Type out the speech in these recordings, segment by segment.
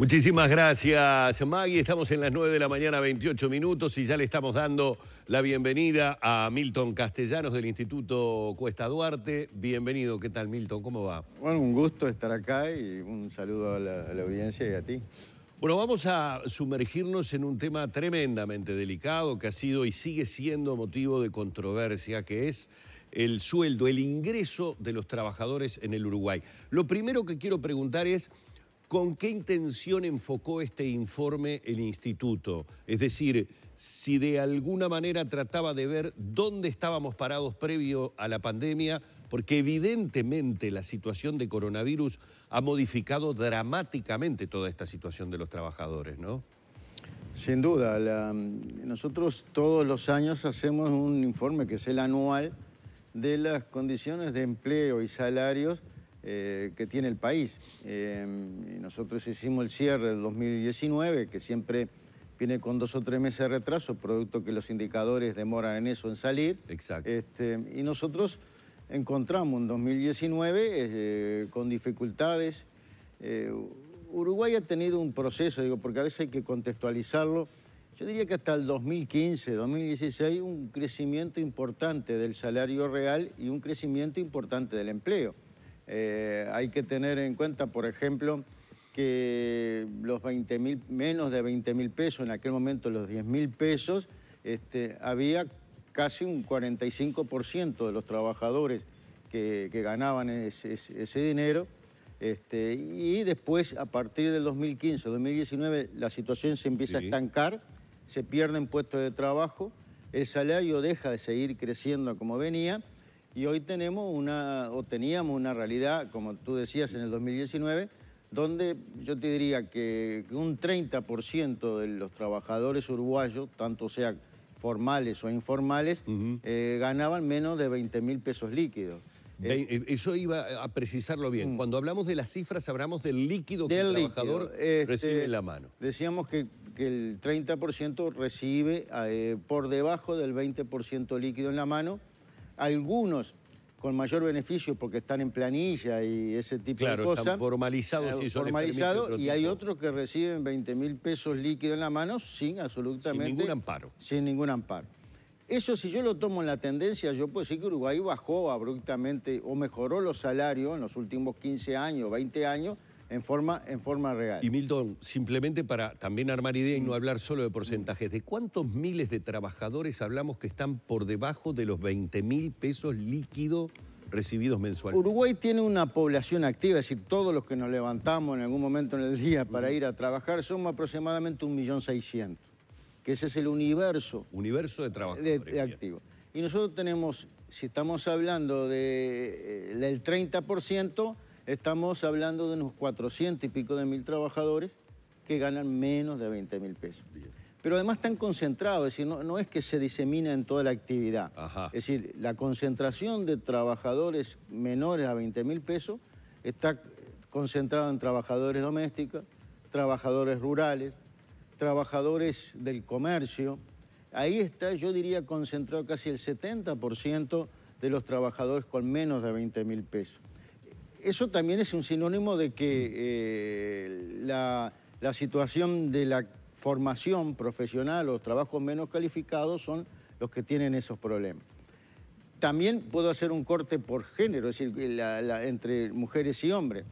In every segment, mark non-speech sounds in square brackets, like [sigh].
Muchísimas gracias, Maggie. Estamos en las 9 de la mañana, 28 minutos, y ya le estamos dando la bienvenida a Milton Castellanos del Instituto Cuesta Duarte. Bienvenido, ¿qué tal, Milton? ¿Cómo va? Bueno, un gusto estar acá y un saludo a la, a la audiencia y a ti. Bueno, vamos a sumergirnos en un tema tremendamente delicado que ha sido y sigue siendo motivo de controversia, que es el sueldo, el ingreso de los trabajadores en el Uruguay. Lo primero que quiero preguntar es... ¿Con qué intención enfocó este informe el instituto? Es decir, si de alguna manera trataba de ver dónde estábamos parados previo a la pandemia, porque evidentemente la situación de coronavirus ha modificado dramáticamente toda esta situación de los trabajadores, ¿no? Sin duda, nosotros todos los años hacemos un informe que es el anual de las condiciones de empleo y salarios eh, que tiene el país. Eh, nosotros hicimos el cierre del 2019, que siempre viene con dos o tres meses de retraso, producto que los indicadores demoran en eso, en salir. Exacto. Este, y nosotros encontramos en 2019 eh, con dificultades. Uruguay ha tenido un proceso, digo, porque a veces hay que contextualizarlo. Yo diría que hasta el 2015, 2016, un crecimiento importante del salario real y un crecimiento importante del empleo. Eh, hay que tener en cuenta, por ejemplo, que los menos de 20 mil pesos, en aquel momento los 10 mil pesos, este, había casi un 45% de los trabajadores que, ganaban ese, dinero. Este, y después, a partir del 2015, 2019, la situación se empieza a estancar, se pierden puestos de trabajo, el salario deja de seguir creciendo como venía y hoy tenemos una, o teníamos una realidad, como tú decías, en el 2019, donde yo te diría que un 30% de los trabajadores uruguayos, tanto sean formales o informales, eh, ganaban menos de 20 mil pesos líquidos. Eh, eh, eso iba a precisarlo bien. Mm. Cuando hablamos de las cifras, hablamos del líquido que el trabajador este, recibe en la mano. Decíamos que, el 30% recibe por debajo del 20% líquido en la mano algunos con mayor beneficio porque están en planilla y ese tipo de cosas. Claro, formalizados y eh, formalizado, Y hay otros que reciben 20 mil pesos líquidos en la mano sin absolutamente... Sin ningún amparo. Sin ningún amparo. Eso si yo lo tomo en la tendencia, yo puedo decir que Uruguay bajó abruptamente o mejoró los salarios en los últimos 15 años, 20 años, en forma, en forma real. Y Milton, simplemente para también armar idea y no hablar solo de porcentajes, ¿de cuántos miles de trabajadores hablamos que están por debajo de los 20 mil pesos líquidos recibidos mensualmente? Uruguay tiene una población activa, es decir, todos los que nos levantamos en algún momento en el día para ir a trabajar somos aproximadamente 1.600.000, que ese es el universo. Universo de trabajadores. De, activo. Y nosotros tenemos, si estamos hablando eh, del 30%, Estamos hablando de unos 400 y pico de mil trabajadores que ganan menos de 20 mil pesos. Pero además están concentrados, es decir, no, es que se disemina en toda la actividad. Es decir, la concentración de trabajadores menores a 20 mil pesos está eh, concentrada en trabajadores domésticos, trabajadores rurales, trabajadores del comercio. Ahí está, yo diría, concentrado casi el 70% de los trabajadores con menos de 20 mil pesos eso también es un sinónimo de que eh, la, situación de la formación profesional o los trabajos menos calificados son los que tienen esos problemas. También puedo hacer un corte por género, es decir, entre mujeres y hombres.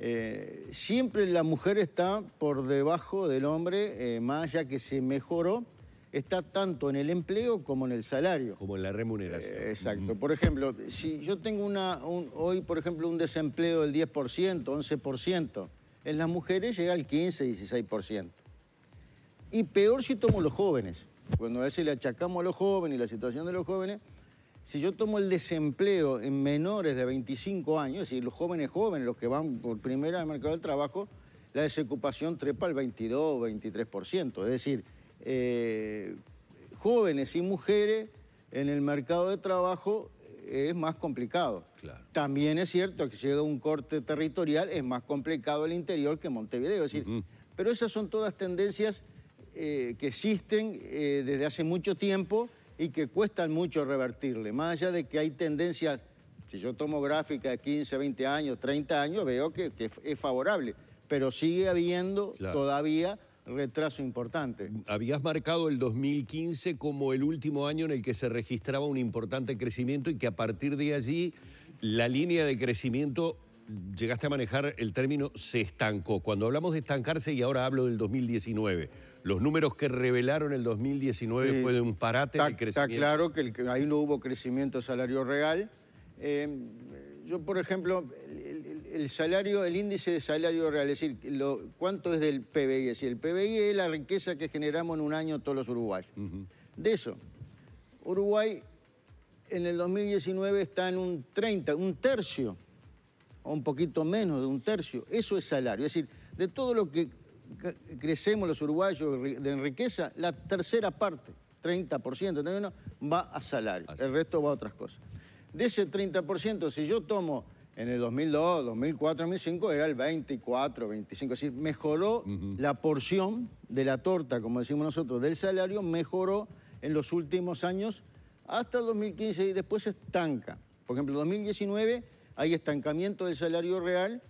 Eh, siempre la mujer está por debajo del hombre, eh, más allá que se mejoró está tanto en el empleo como en el salario. Como en la remuneración. Eh, exacto. Por ejemplo, si yo tengo una, hoy, por ejemplo, un desempleo del 10%, 11%, en las mujeres llega al 15, 16%. Y peor si tomo los jóvenes. Cuando a veces le achacamos a los jóvenes y la situación de los jóvenes, si yo tomo el desempleo en menores de 25 años, es decir, los jóvenes jóvenes, los que van por primera al mercado del trabajo, la desocupación trepa al 22, 23%. Es decir, eh, jóvenes y mujeres en el mercado de trabajo es más complicado. También es cierto que si llega un corte territorial, es más complicado el interior que Montevideo. pero esas son todas tendencias eh, que existen eh, desde hace mucho tiempo y que cuestan mucho revertirle. Más allá de que hay tendencias, si yo tomo gráficas de 15, 20 años, 30 años, veo que, es favorable, pero sigue habiendo todavía retraso importante. Habías marcado el 2015 como el último año en el que se registraba un importante crecimiento y que a partir de allí la línea de crecimiento, llegaste a manejar el término, se estancó. Cuando hablamos de estancarse, y ahora hablo del 2019, los números que revelaron el 2019 fue de un parate de crecimiento. Está claro que ahí no hubo crecimiento salario real. Eh, yo, por ejemplo, el salario, el índice de salario real, es decir, lo, cuánto es del PBI. Es decir, el PBI es la riqueza que generamos en un año todos los uruguayos. De eso, Uruguay en el 2019 está en un 30, un tercio, o un poquito menos de un tercio. Eso es salario. Es decir, de todo lo que crecemos los uruguayos de riqueza, la tercera parte, 30%, va a salario. El resto va a otras cosas. De ese 30%, si yo tomo en el 2002, 2004, 2005 era el 24, 25. Es decir, mejoró la porción de la torta, como decimos nosotros, del salario, mejoró en los últimos años hasta el 2015 y después estanca. Por ejemplo, en 2019 hay estancamiento del salario real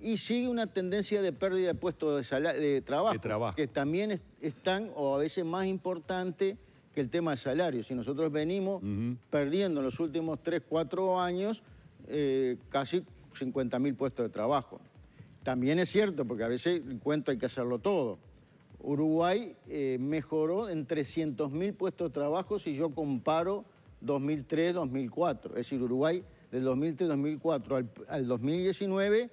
y sigue una tendencia de pérdida de puestos de, trabajo, que también es están o a veces más importante que el tema de salario. Si nosotros venimos perdiendo en los últimos 3, 4 años eh, casi 50.000 puestos de trabajo. También es cierto, porque a veces el cuento hay que hacerlo todo. Uruguay eh, mejoró en 300.000 puestos de trabajo si yo comparo 2003-2004. Es decir, Uruguay del 2003-2004 al, 2019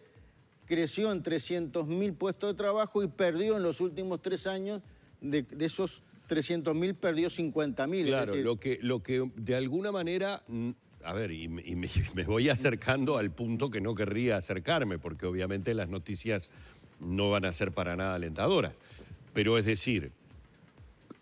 creció en 300.000 puestos de trabajo y perdió en los últimos tres años de, esos 300.000 perdió 50.000. Claro, lo, que, lo que de alguna manera mm, a ver, y, [laughs] me, voy acercando al punto que no querría acercarme, porque obviamente las noticias no van a ser para nada alentadoras. Pero es decir,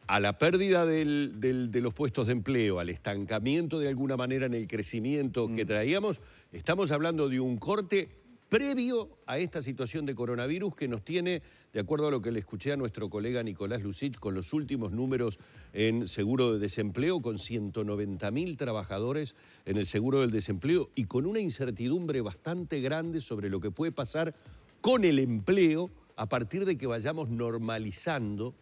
a la pérdida de los puestos de empleo, al estancamiento de alguna manera en el crecimiento que mm. traíamos, estamos hablando de un corte previo a esta situación de coronavirus que nos tiene, de acuerdo a lo que le escuché a nuestro colega Nicolás Lucich, con los últimos números en seguro de desempleo, con 190.000 trabajadores en el seguro del desempleo y con una incertidumbre bastante grande sobre lo que puede pasar con el empleo a partir de que vayamos normalizando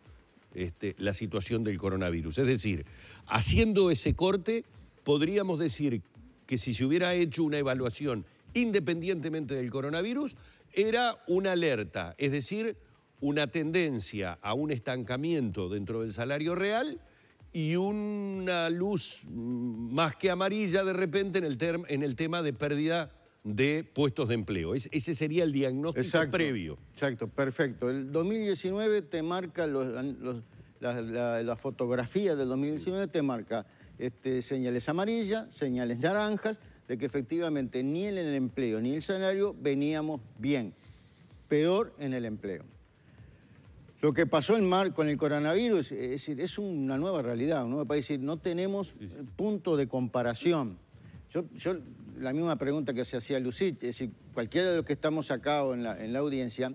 este, la situación del coronavirus. Es decir, haciendo ese corte, podríamos decir que si se hubiera hecho una evaluación independientemente del coronavirus, era una alerta, es decir, una tendencia a un estancamiento dentro del salario real y una luz más que amarilla de repente en el, tema de pérdida de puestos de empleo. ese sería el diagnóstico previo. Exacto, perfecto. El 2019 te marca, los, la, fotografía del 2019 te marca este, señales amarillas, señales naranjas, de que efectivamente ni en el empleo ni en el salario veníamos bien. Peor en el empleo. Lo que pasó en mar con el coronavirus, es decir, es una nueva realidad, un nuevo decir, no tenemos punto de comparación. Yo, la misma pregunta que se hacía Lucit, es decir, cualquiera de los que estamos acá o en la, en la audiencia,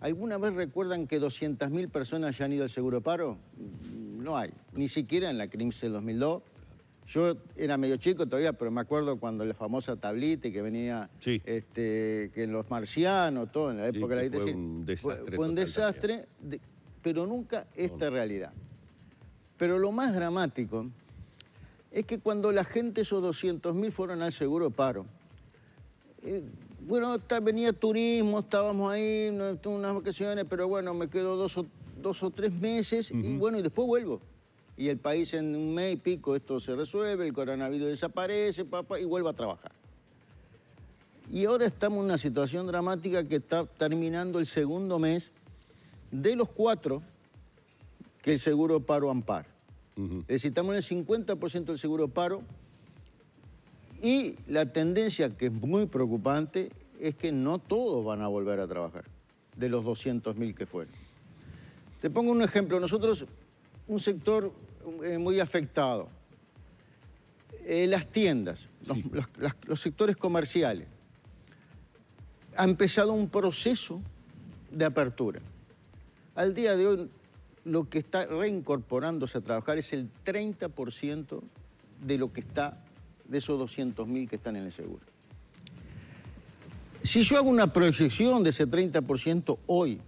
¿alguna vez recuerdan que 200.000 personas ya han ido al seguro paro? No hay, ni siquiera en la crisis del 2002, yo era medio chico todavía, pero me acuerdo cuando la famosa tablita que venía, este, que en los marcianos, todo en la época de la fue un desastre. Fue un desastre, pero nunca esta realidad. Pero lo más dramático es que cuando la gente, esos 200.000 fueron al seguro de paro, eh, bueno, venía turismo, estábamos ahí, unas vacaciones, pero bueno, me quedo dos o, dos o tres meses y bueno, y después vuelvo y el país en un mes y pico esto se resuelve, el coronavirus desaparece, papá, y vuelve a trabajar. Y ahora estamos en una situación dramática que está terminando el segundo mes de los cuatro que el seguro paro ampara. Necesitamos el 50% del seguro paro y la tendencia que es muy preocupante es que no todos van a volver a trabajar, de los 200.000 que fueron. Te pongo un ejemplo. Nosotros, un sector eh, muy afectado, eh, las tiendas, los, sectores comerciales. Ha empezado un proceso de apertura. Al día de hoy, lo que está reincorporándose a trabajar es el 30% de lo que está, de esos 200.000 que están en el seguro. Si yo hago una proyección de ese 30% hoy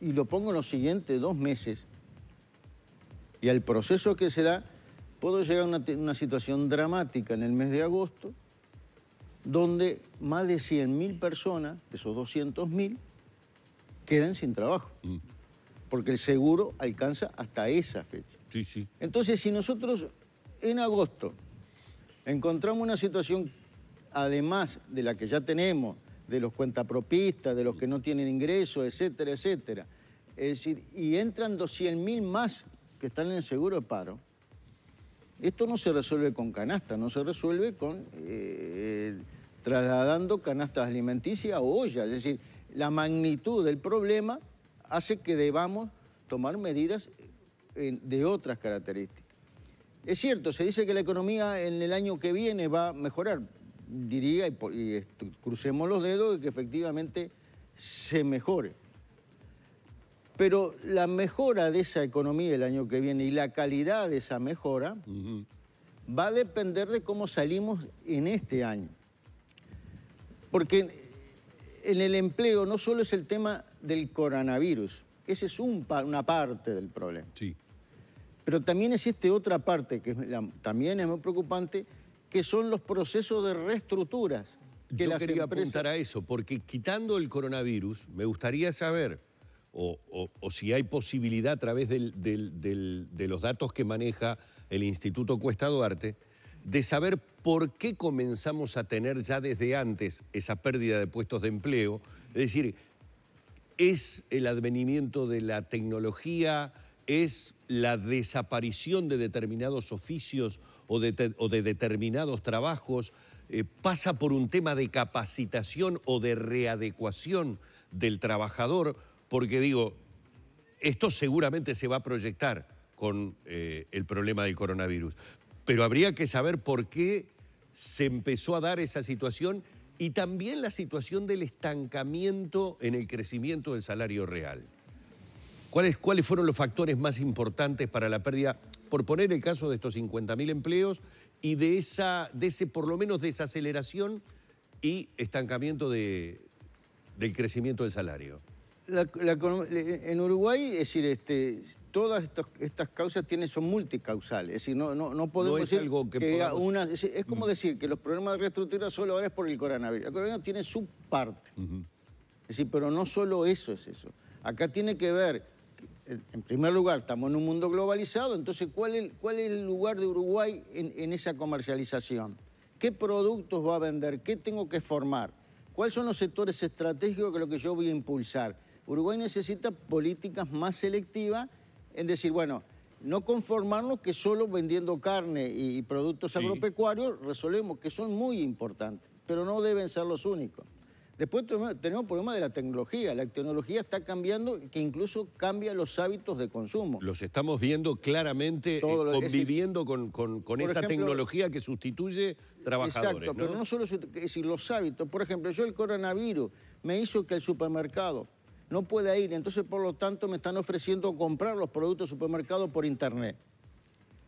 y lo pongo en los siguientes dos meses, y al proceso que se da, puedo llegar a una, situación dramática en el mes de agosto, donde más de 100.000 personas, de esos 200.000, quedan sin trabajo. Mm. Porque el seguro alcanza hasta esa fecha. Sí, sí. Entonces, si nosotros en agosto encontramos una situación, además de la que ya tenemos, de los cuentapropistas, de los que no tienen ingresos, etcétera, etcétera, es decir, y entran 200.000 más que están en el seguro de paro, esto no se resuelve con canasta, no se resuelve con eh, trasladando canastas alimenticias o ollas. Es decir, la magnitud del problema hace que debamos tomar medidas eh, de otras características. Es cierto, se dice que la economía en el año que viene va a mejorar, diría, y, y crucemos los dedos de que efectivamente se mejore. Pero la mejora de esa economía el año que viene y la calidad de esa mejora va a depender de cómo salimos en este año. Porque en el empleo no solo es el tema del coronavirus, ese es una parte del problema. Sí. Pero también existe otra parte que también es muy preocupante, que son los procesos de reestructuras. Que Yo quería apuntar a eso, porque quitando el coronavirus, me gustaría saber o, si hay posibilidad a través de los datos que maneja el Instituto Cuesta Duarte, de saber por qué comenzamos a tener ya desde antes esa pérdida de puestos de empleo. Es decir, es el advenimiento de la tecnología, es la desaparición de determinados oficios o de, determinados trabajos, eh, pasa por un tema de capacitación o de readecuación del trabajador porque digo, esto seguramente se va a proyectar con eh, el problema del coronavirus, pero habría que saber por qué se empezó a dar esa situación y también la situación del estancamiento en el crecimiento del salario real. ¿Cuáles, ¿Cuáles fueron los factores más importantes para la pérdida, por poner el caso de estos 50.000 empleos y de, esa, de ese, por lo menos, desaceleración y estancamiento de, del crecimiento del salario? en Uruguay, es decir, este, todas estas causas son multicausales. Es decir, no, podemos decir que, una, es, como mm. decir que los problemas de reestructura solo ahora es por el coronavirus. El coronavirus tiene su parte. pero no solo eso es eso. Acá tiene que ver, en primer lugar, estamos en un mundo globalizado, entonces, ¿cuál es, el lugar de Uruguay en, esa comercialización? ¿Qué productos va a vender? ¿Qué tengo que formar? ¿Cuáles son los sectores estratégicos que lo que yo voy a impulsar? Uruguay necesita políticas más selectivas en decir, bueno, no conformarnos que solo vendiendo carne y productos agropecuarios resolvemos, que son muy importantes, pero no deben ser los únicos. Después tenemos el problema de la tecnología. La tecnología está cambiando, que incluso cambia los hábitos de consumo. Los estamos viendo claramente eh, conviviendo con, con, esa tecnología que sustituye trabajadores. Exacto, pero no solo los hábitos. Por ejemplo, yo el coronavirus me hizo que el supermercado no puede ir. Entonces, por lo tanto, me están ofreciendo comprar los productos de supermercado por internet.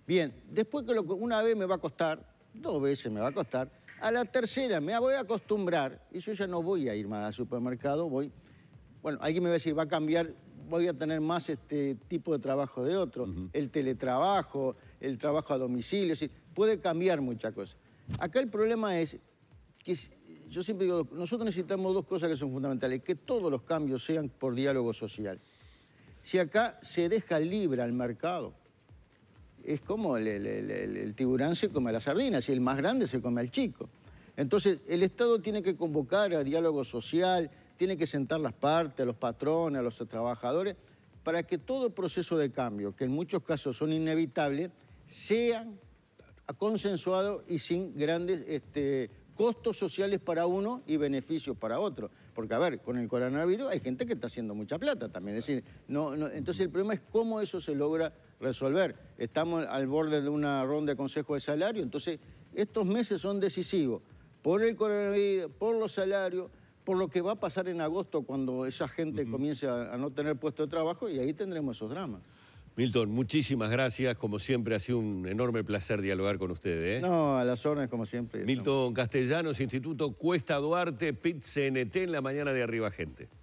Bien, después que lo, una vez me va a costar, dos veces me va a costar, a la tercera me voy a acostumbrar y yo ya no voy a ir más al supermercado, voy... Bueno, alguien me va a decir, va a cambiar, voy a tener más este tipo de trabajo de otro, el teletrabajo, el trabajo a domicilio, puede cambiar muchas cosas. Acá el problema es que yo siempre digo, nosotros necesitamos dos cosas que son fundamentales, que todos los cambios sean por diálogo social. Si acá se deja libre al mercado, es como el, el, tiburón se come a la sardina, si el más grande se come al chico. Entonces, el Estado tiene que convocar a diálogo social, tiene que sentar las partes, a los patrones, a los trabajadores, para que todo proceso de cambio, que en muchos casos son inevitables, sean consensuado y sin grandes este, costos sociales para uno y beneficios para otro. Porque, a ver, con el coronavirus hay gente que está haciendo mucha plata también. decir, no, entonces el problema es cómo eso se logra resolver. Estamos al borde de una ronda de consejo de salario, entonces estos meses son decisivos por el coronavirus, por los salarios, por lo que va a pasar en agosto cuando esa gente comience a no tener puesto de trabajo y ahí tendremos esos dramas. Milton, muchísimas gracias. Como siempre, ha sido un enorme placer dialogar con ustedes. ¿eh? No, a las órdenes, como siempre. Milton Castellanos, Instituto Cuesta Duarte, PIT en la mañana de Arriba Gente.